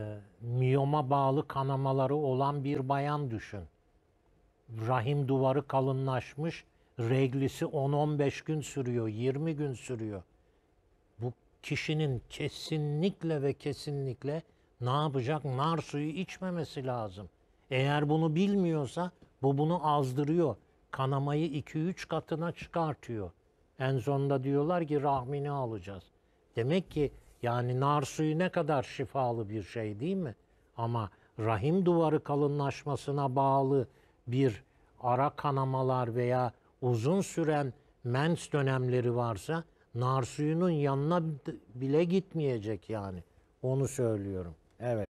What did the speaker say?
Ee, miyoma bağlı kanamaları olan bir bayan düşün. Rahim duvarı kalınlaşmış, reglisi 10-15 gün sürüyor, 20 gün sürüyor. Bu kişinin kesinlikle ve kesinlikle ne yapacak? Nar suyu içmemesi lazım. Eğer bunu bilmiyorsa bu bunu azdırıyor. Kanamayı 2-3 katına çıkartıyor. En sonunda diyorlar ki rahmini alacağız. Demek ki yani nar suyu ne kadar şifalı bir şey değil mi? Ama rahim duvarı kalınlaşmasına bağlı bir ara kanamalar veya uzun süren mens dönemleri varsa nar suyunun yanına bile gitmeyecek yani. Onu söylüyorum. Evet.